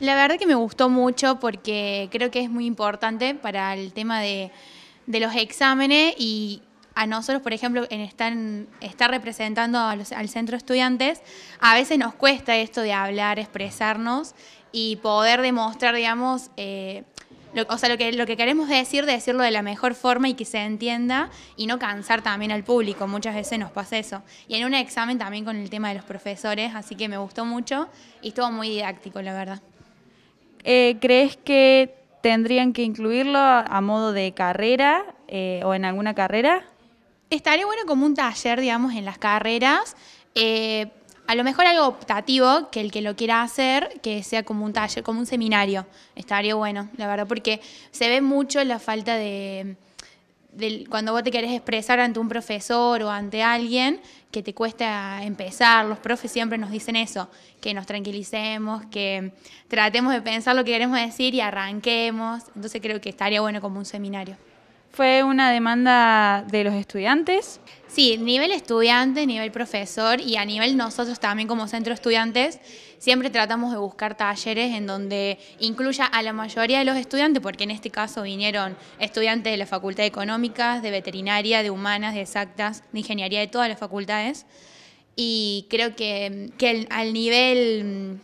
La verdad que me gustó mucho porque creo que es muy importante para el tema de, los exámenes y a nosotros, por ejemplo, en estar, estar representando al centro de estudiantes, a veces nos cuesta esto de hablar, expresarnos y poder demostrar, digamos, eh, lo, o sea, lo que, lo que queremos decir, decirlo de la mejor forma y que se entienda y no cansar también al público. Muchas veces nos pasa eso. Y en un examen también con el tema de los profesores, así que me gustó mucho y estuvo muy didáctico, la verdad. Eh, crees que tendrían que incluirlo a, modo de carrera eh, o en alguna carrera? Estaría bueno como un taller, digamos, en las carreras. Eh, a lo mejor algo optativo, que el que lo quiera hacer, que sea como un taller, como un seminario. Estaría bueno, la verdad, porque se ve mucho la falta de cuando vos te querés expresar ante un profesor o ante alguien que te cuesta empezar, los profes siempre nos dicen eso, que nos tranquilicemos, que tratemos de pensar lo que queremos decir y arranquemos. Entonces creo que estaría bueno como un seminario. Fue una demanda de los estudiantes. Sí, nivel estudiante, nivel profesor y a nivel nosotros también como centro estudiantes, siempre tratamos de buscar talleres en donde incluya a la mayoría de los estudiantes, porque en este caso vinieron estudiantes de la Facultad de Económicas, de Veterinaria, de Humanas, de Exactas, de Ingeniería, de todas las facultades. Y creo que, al nivel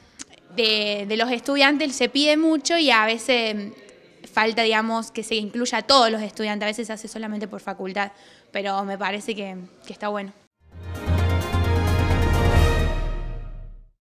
de, de los estudiantes se pide mucho y a veces falta, digamos, que se incluya a todos los estudiantes. A veces se hace solamente por facultad, pero me parece que, que está bueno.